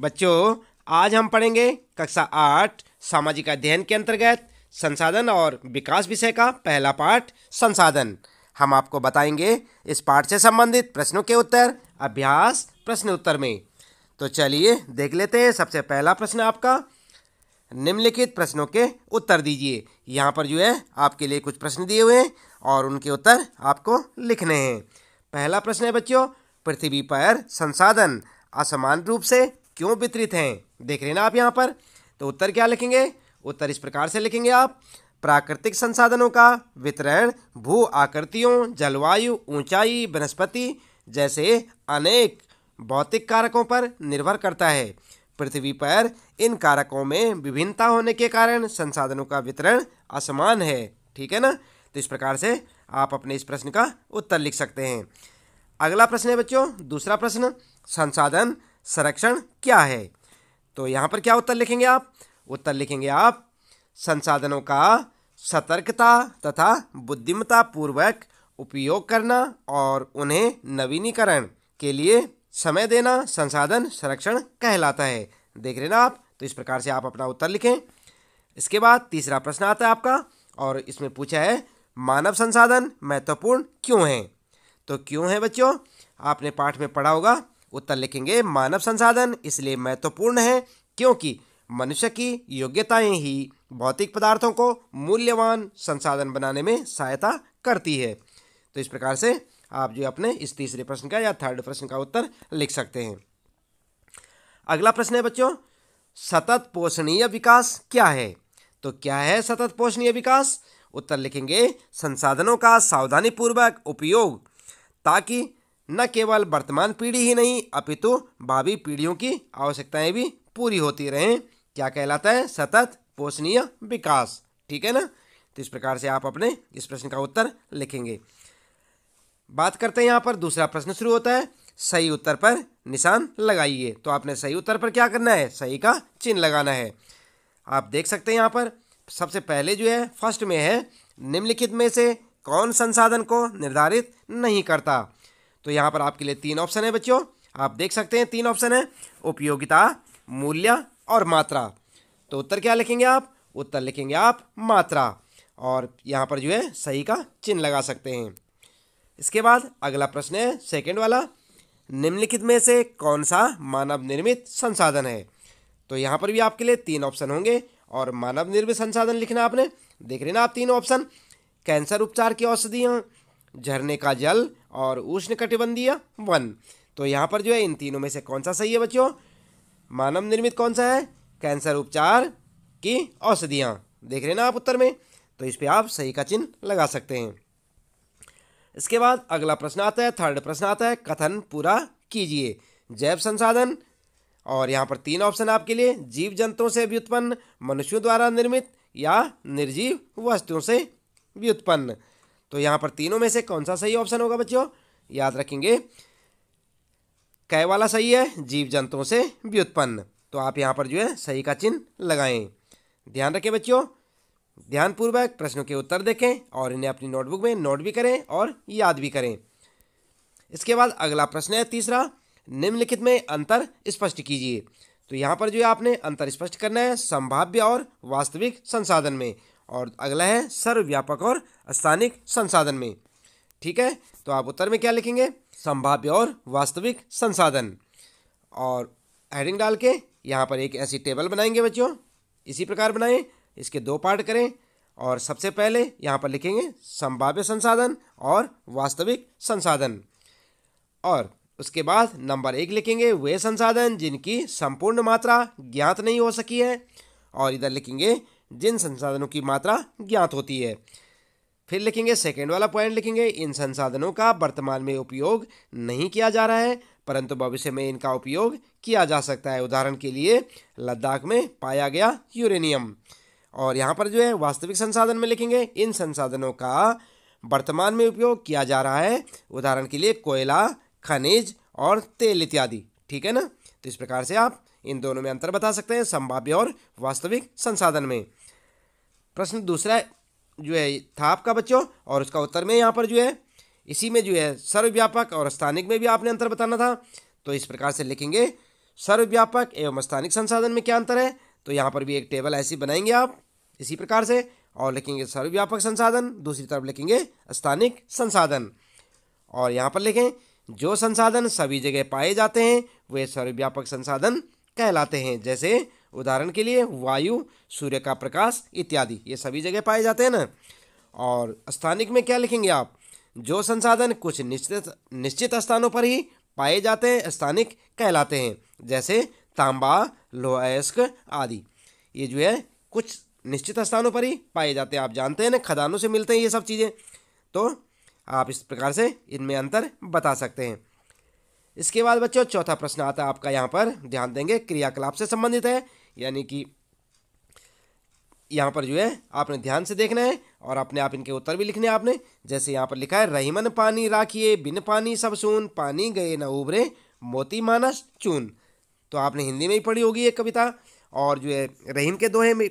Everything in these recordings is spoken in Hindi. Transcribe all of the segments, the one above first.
बच्चों आज हम पढ़ेंगे कक्षा आठ सामाजिक अध्ययन के अंतर्गत संसाधन और विकास विषय का पहला पाठ संसाधन हम आपको बताएंगे इस पाठ से संबंधित प्रश्नों के उत्तर अभ्यास प्रश्न उत्तर में तो चलिए देख लेते हैं सबसे पहला प्रश्न आपका निम्नलिखित प्रश्नों के उत्तर दीजिए यहाँ पर जो है आपके लिए कुछ प्रश्न दिए हुए हैं और उनके उत्तर आपको लिखने हैं पहला प्रश्न है बच्चों पृथ्वी पर संसाधन असमान रूप से क्यों वितरित हैं देख रहे ना आप यहाँ पर तो उत्तर क्या लिखेंगे उत्तर इस प्रकार से लिखेंगे आप प्राकृतिक संसाधनों का वितरण भू आकृतियों जलवायु ऊंचाई वनस्पति जैसे अनेक भौतिक कारकों पर निर्भर करता है पृथ्वी पर इन कारकों में विभिन्नता होने के कारण संसाधनों का वितरण असमान है ठीक है ना तो इस प्रकार से आप अपने इस प्रश्न का उत्तर लिख सकते हैं अगला प्रश्न है बच्चों दूसरा प्रश्न संसाधन संरक्षण क्या है तो यहाँ पर क्या उत्तर लिखेंगे आप उत्तर लिखेंगे आप संसाधनों का सतर्कता तथा बुद्धिमता पूर्वक उपयोग करना और उन्हें नवीनीकरण के लिए समय देना संसाधन संरक्षण कहलाता है देख रहे ना आप तो इस प्रकार से आप अपना उत्तर लिखें इसके बाद तीसरा प्रश्न आता है आपका और इसमें पूछा है मानव संसाधन महत्वपूर्ण क्यों है तो क्यों है बच्चों आपने पाठ में पढ़ा होगा उत्तर लिखेंगे मानव संसाधन इसलिए महत्वपूर्ण है क्योंकि मनुष्य की योग्यताएं ही भौतिक पदार्थों को मूल्यवान संसाधन बनाने में सहायता करती है तो इस प्रकार से आप जो अपने इस तीसरे प्रश्न का या थर्ड प्रश्न का उत्तर लिख सकते हैं अगला प्रश्न है बच्चों सतत पोषणीय विकास क्या है तो क्या है सतत पोषणीय विकास उत्तर लिखेंगे संसाधनों का सावधानीपूर्वक उपयोग ताकि न केवल वर्तमान पीढ़ी ही नहीं अपितु भावी पीढ़ियों की आवश्यकताएं भी पूरी होती रहें क्या कहलाता है सतत पोषणीय विकास ठीक है ना तो इस प्रकार से आप अपने इस प्रश्न का उत्तर लिखेंगे बात करते हैं यहाँ पर दूसरा प्रश्न शुरू होता है सही उत्तर पर निशान लगाइए तो आपने सही उत्तर पर क्या करना है सही का चिन्ह लगाना है आप देख सकते हैं यहाँ पर सबसे पहले जो है फर्स्ट में है निम्नलिखित में से कौन संसाधन को निर्धारित नहीं करता तो यहाँ पर आपके लिए तीन ऑप्शन है बच्चों आप देख सकते हैं तीन ऑप्शन है उपयोगिता मूल्य और मात्रा तो उत्तर क्या लिखेंगे आप उत्तर लिखेंगे आप मात्रा और यहाँ पर जो है सही का चिन्ह लगा सकते हैं इसके बाद अगला प्रश्न है सेकेंड वाला निम्नलिखित में से कौन सा मानव निर्मित संसाधन है तो यहाँ पर भी आपके लिए तीन ऑप्शन होंगे और मानव निर्मित संसाधन लिखना आपने देख रहे ना आप तीन ऑप्शन कैंसर उपचार की औषधियाँ झरने का जल और उष्ण कटिबंधीय वन तो यहाँ पर जो है इन तीनों में से कौन सा सही है बच्चों मानव निर्मित कौन सा है कैंसर उपचार की औषधियाँ देख रहे ना आप उत्तर में तो इस पर आप सही का चिन्ह लगा सकते हैं इसके बाद अगला प्रश्न आता है थर्ड प्रश्न आता है कथन पूरा कीजिए जैव संसाधन और यहाँ पर तीन ऑप्शन आपके लिए जीव जंतुओं से व्युत्पन्न मनुष्यों द्वारा निर्मित या निर्जीव वस्तुओं से व्युत्पन्न तो यहाँ पर तीनों में से कौन सा सही ऑप्शन होगा बच्चों याद रखेंगे कै वाला सही है जीव जंतुओं से व्युत्पन्न तो आप यहाँ पर जो है सही का चिन्ह लगाएं ध्यान रखें बच्चों ध्यानपूर्वक प्रश्नों के उत्तर देखें और इन्हें अपनी नोटबुक में नोट भी करें और याद भी करें इसके बाद अगला प्रश्न है तीसरा निम्नलिखित में अंतर स्पष्ट कीजिए तो यहाँ पर जो है आपने अंतर स्पष्ट करना है संभाव्य और वास्तविक संसाधन में और अगला है सर्वव्यापक और स्थानिक संसाधन में ठीक है तो आप उत्तर में क्या लिखेंगे संभाव्य और वास्तविक संसाधन और हेडिंग डाल के यहाँ पर एक ऐसी टेबल बनाएंगे बच्चों इसी प्रकार बनाएं इसके दो पार्ट करें और सबसे पहले यहाँ पर लिखेंगे संभाव्य संसाधन और वास्तविक संसाधन और उसके बाद नंबर एक लिखेंगे वे संसाधन जिनकी संपूर्ण मात्रा ज्ञात नहीं हो सकी है और इधर लिखेंगे जिन संसाधनों की मात्रा ज्ञात होती है फिर लिखेंगे सेकेंड वाला पॉइंट लिखेंगे इन संसाधनों का वर्तमान में उपयोग नहीं किया जा रहा है परंतु भविष्य में इनका उपयोग किया जा सकता है उदाहरण के लिए लद्दाख में पाया गया यूरेनियम और यहाँ पर जो है वास्तविक संसाधन में लिखेंगे इन संसाधनों का वर्तमान में उपयोग किया जा रहा है उदाहरण के लिए कोयला खनिज और तेल इत्यादि ठीक है ना तो इस प्रकार से आप इन दोनों में अंतर बता सकते हैं संभाव्य और वास्तविक संसाधन में प्रश्न दूसरा जो है था आपका बच्चों और उसका उत्तर में यहाँ पर जो है इसी में जो है सर्वव्यापक और स्थानिक में भी आपने अंतर बताना था तो इस प्रकार से लिखेंगे सर्वव्यापक एवं स्थानिक संसाधन में क्या अंतर है तो यहाँ पर भी एक टेबल ऐसी बनाएंगे आप इसी प्रकार से और लिखेंगे सर्वव्यापक संसाधन दूसरी तरफ लिखेंगे स्थानिक संसाधन और यहाँ पर लिखें जो संसाधन सभी जगह पाए जाते हैं वे सर्वव्यापक संसाधन कहलाते हैं जैसे उदाहरण के लिए वायु सूर्य का प्रकाश इत्यादि ये सभी जगह पाए जाते हैं ना और स्थानिक में क्या लिखेंगे आप जो संसाधन कुछ निश्चित निश्चित स्थानों पर ही पाए जाते हैं स्थानिक कहलाते हैं जैसे तांबा लोहस्क आदि ये जो है कुछ निश्चित स्थानों पर ही पाए जाते हैं आप जानते हैं ना खदानों से मिलते हैं ये सब चीज़ें तो आप इस प्रकार से इनमें अंतर बता सकते हैं इसके बाद बच्चों चौथा प्रश्न आता है आपका यहाँ पर ध्यान देंगे क्रियाकलाप से संबंधित है यानी कि यहाँ पर जो है आपने ध्यान से देखना है और अपने आप इनके उत्तर भी लिखने हैं आपने जैसे यहाँ पर लिखा है रहीमन पानी राखिए बिन पानी सब सुन पानी गए न उबरे मोती मानस चून तो आपने हिंदी में ही पढ़ी होगी ये कविता और जो है रहीम के दोहे में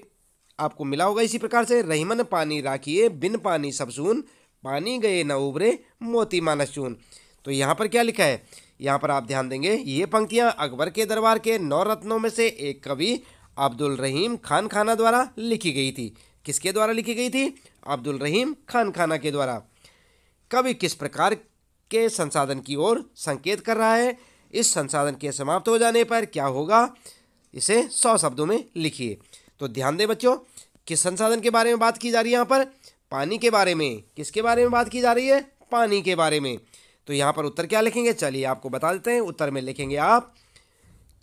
आपको मिला होगा इसी प्रकार से रहीमन पानी राखिए बिन पानी सब सुन पानी गए न उबरे मोती मानस चून तो यहाँ पर क्या लिखा है यहाँ पर आप ध्यान देंगे ये पंक्तियाँ अकबर के दरबार के नौ रत्नों में से एक कवि अब्दुल रहीम खान खाना द्वारा लिखी गई थी किसके द्वारा लिखी गई थी अब्दुल रहीम खान खाना के द्वारा कवि किस प्रकार के संसाधन की ओर संकेत कर रहा है इस संसाधन के समाप्त हो जाने पर क्या होगा इसे सौ शब्दों में लिखिए तो ध्यान दें बच्चों किस संसाधन के बारे में बात की जा रही है यहाँ पर पानी के बारे में किसके बारे में बात की जा रही है पानी के बारे में तो यहाँ पर उत्तर क्या लिखेंगे चलिए आपको बता देते हैं उत्तर में लिखेंगे आप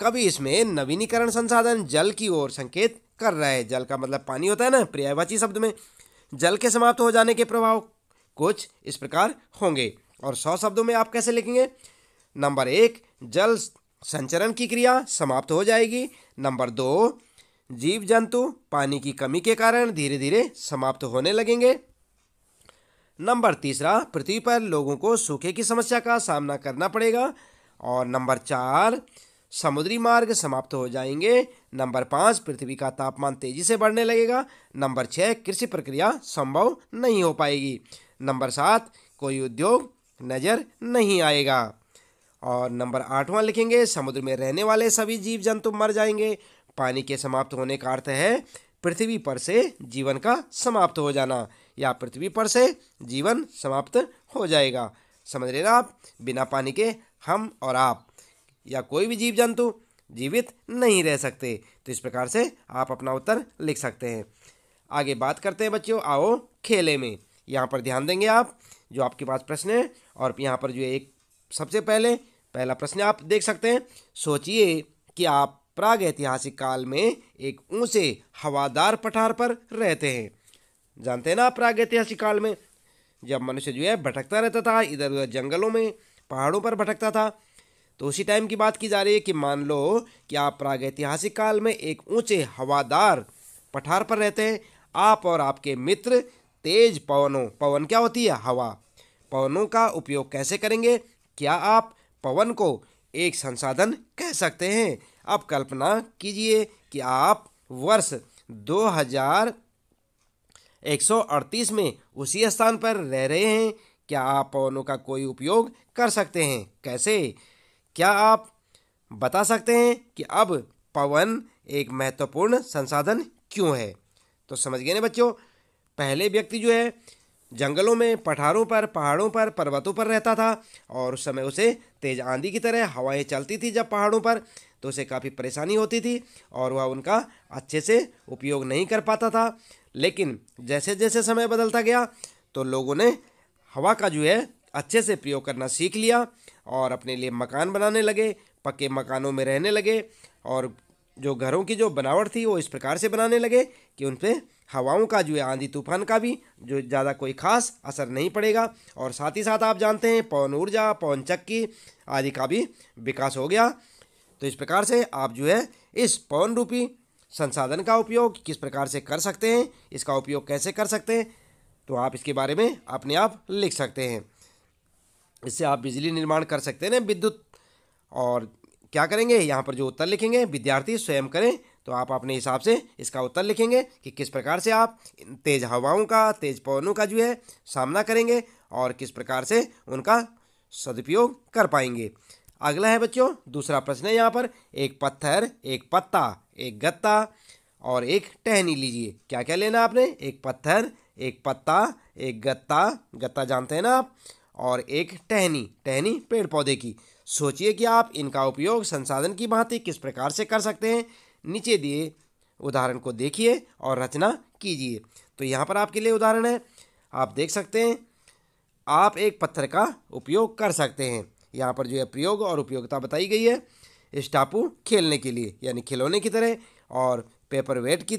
कभी इसमें नवीनीकरण संसाधन जल की ओर संकेत कर रहा है जल का मतलब पानी होता है ना पर्यायवाची शब्द में जल के समाप्त हो जाने के प्रभाव कुछ इस प्रकार होंगे और सौ शब्दों में आप कैसे लिखेंगे नंबर एक जल संचरण की क्रिया समाप्त हो जाएगी नंबर दो जीव जंतु पानी की कमी के कारण धीरे धीरे समाप्त होने लगेंगे नंबर तीसरा पृथ्वी पर लोगों को सूखे की समस्या का सामना करना पड़ेगा और नंबर चार समुद्री मार्ग समाप्त हो जाएंगे नंबर पाँच पृथ्वी का तापमान तेजी से बढ़ने लगेगा नंबर छः कृषि प्रक्रिया संभव नहीं हो पाएगी नंबर सात कोई उद्योग नज़र नहीं आएगा और नंबर आठवां लिखेंगे समुद्र में रहने वाले सभी जीव जंतु मर जाएंगे पानी के समाप्त होने का अर्थ है पृथ्वी पर से जीवन का समाप्त हो जाना या पृथ्वी पर से जीवन समाप्त हो जाएगा समझ लेना आप बिना पानी के हम और आप या कोई भी जीव जंतु जीवित नहीं रह सकते तो इस प्रकार से आप अपना उत्तर लिख सकते हैं आगे बात करते हैं बच्चों आओ खेले में यहाँ पर ध्यान देंगे आप जो आपके पास प्रश्न है और यहाँ पर जो एक सबसे पहले पहला प्रश्न आप देख सकते हैं सोचिए कि आप प्राग ऐतिहासिक काल में एक ऊँचे हवादार पठार पर रहते हैं जानते हैं ना आप प्रागैतिहासिक काल में जब मनुष्य जो है भटकता रहता था इधर उधर जंगलों में पहाड़ों पर भटकता था तो उसी टाइम की बात की जा रही है कि मान लो कि आप प्रागैतिहासिक काल में एक ऊंचे हवादार पठार पर रहते हैं आप और आपके मित्र तेज पवनों पवन क्या होती है हवा पवनों का उपयोग कैसे करेंगे क्या आप पवन को एक संसाधन कह सकते हैं अब कल्पना कीजिए कि आप वर्ष हज़ार 138 में उसी स्थान पर रह रहे हैं क्या आप पवनों का कोई उपयोग कर सकते हैं कैसे क्या आप बता सकते हैं कि अब पवन एक महत्वपूर्ण संसाधन क्यों है तो समझ गए ना बच्चों पहले व्यक्ति जो है जंगलों में पठारों पर पहाड़ों पर पर्वतों पर रहता था और उस समय उसे तेज आंधी की तरह हवाएं चलती थी जब पहाड़ों पर तो उसे काफ़ी परेशानी होती थी और वह उनका अच्छे से उपयोग नहीं कर पाता था लेकिन जैसे जैसे समय बदलता गया तो लोगों ने हवा का जो है अच्छे से प्रयोग करना सीख लिया और अपने लिए मकान बनाने लगे पक्के मकानों में रहने लगे और जो घरों की जो बनावट थी वो इस प्रकार से बनाने लगे कि उन पर हवाओं का जो है आंधी तूफान का भी जो ज़्यादा कोई खास असर नहीं पड़ेगा और साथ ही साथ आप जानते हैं पवन ऊर्जा पवन चक्की आदि का भी विकास हो गया तो इस प्रकार से आप जो है इस पवन रूपी संसाधन का उपयोग किस प्रकार से कर सकते हैं इसका उपयोग कैसे कर सकते हैं तो आप इसके बारे में अपने आप लिख सकते हैं इससे आप बिजली निर्माण कर सकते हैं विद्युत और क्या करेंगे यहाँ पर जो उत्तर लिखेंगे विद्यार्थी स्वयं करें तो आप अपने हिसाब से इसका उत्तर लिखेंगे कि किस प्रकार से आप तेज़ हवाओं का तेज़ पवनों का जो है सामना करेंगे और किस प्रकार से उनका सदुपयोग कर पाएंगे अगला है बच्चों दूसरा प्रश्न है यहाँ पर एक पत्थर एक पत्ता एक गत्ता और एक टहनी लीजिए क्या क्या लेना आपने एक पत्थर एक पत्ता एक गत्ता गत्ता जानते हैं ना आप और एक टहनी टहनी पेड़ पौधे की सोचिए कि आप इनका उपयोग संसाधन की भांति किस प्रकार से कर सकते हैं नीचे दिए उदाहरण को देखिए और रचना कीजिए तो यहाँ पर आपके लिए उदाहरण है आप देख सकते हैं आप एक पत्थर का उपयोग कर सकते हैं यहाँ पर जो है प्रयोग और उपयोगिता बताई गई है स्टापू खेलने के लिए यानी खिलौने की तरह और पेपर वेट की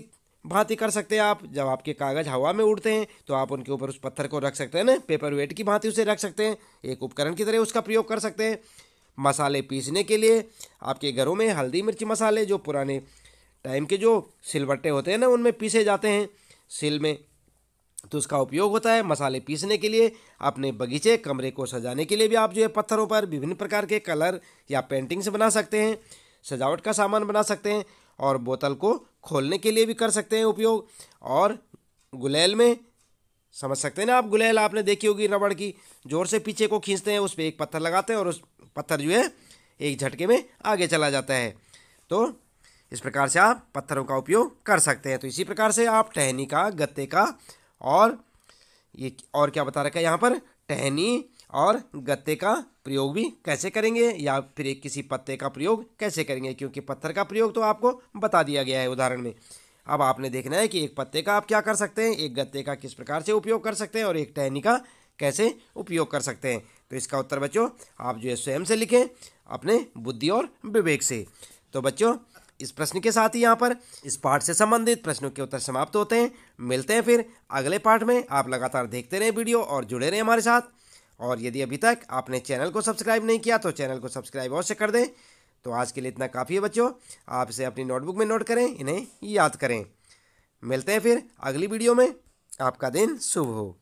भांति कर सकते हैं आप जब आपके कागज हवा में उड़ते हैं तो आप उनके ऊपर उस पत्थर को रख सकते हैं ना पेपर वेट की भांति उसे रख सकते हैं एक उपकरण की तरह उसका प्रयोग कर सकते हैं मसाले पीसने के लिए आपके घरों में हल्दी मिर्ची मसाले जो पुराने टाइम के जो सिलबट्टे होते हैं ना उनमें पीसे जाते हैं सिल में तो उसका उपयोग होता है मसाले पीसने के लिए अपने बगीचे कमरे को सजाने के लिए भी आप जो है पत्थरों पर विभिन्न प्रकार के कलर या पेंटिंग्स बना सकते हैं सजावट का सामान बना सकते हैं और बोतल को खोलने के लिए भी कर सकते हैं उपयोग और गुलेल में समझ सकते हैं ना आप गुलेल आपने देखी होगी रबड़ की जोर से पीछे को खींचते हैं उस पर एक पत्थर लगाते हैं और उस पत्थर जो है एक झटके में आगे चला जाता है तो इस प्रकार से आप पत्थरों का उपयोग कर सकते हैं तो इसी प्रकार से आप टहनी का गत्ते का और ये और क्या बता रखा है यहाँ पर टहनी और गत्ते का प्रयोग भी कैसे करेंगे या फिर एक किसी पत्ते का प्रयोग कैसे करेंगे क्योंकि पत्थर का प्रयोग तो आपको बता दिया गया है उदाहरण में अब आपने देखना है कि एक पत्ते का आप क्या कर सकते हैं एक गत्ते का किस प्रकार से उपयोग कर सकते हैं और एक टहनी का कैसे उपयोग कर सकते हैं तो इसका उत्तर बच्चों आप जो है स्वयं से लिखें अपने बुद्धि और विवेक से तो बच्चों इस प्रश्न के साथ ही यहाँ पर इस पाठ से संबंधित प्रश्नों के उत्तर समाप्त होते हैं मिलते हैं फिर अगले पाठ में आप लगातार देखते रहें वीडियो और जुड़े रहें हमारे साथ और यदि अभी तक आपने चैनल को सब्सक्राइब नहीं किया तो चैनल को सब्सक्राइब अवश्य कर दें तो आज के लिए इतना काफ़ी है बच्चों आप इसे अपनी नोटबुक में नोट करें इन्हें याद करें मिलते हैं फिर अगली वीडियो में आपका दिन शुभ हो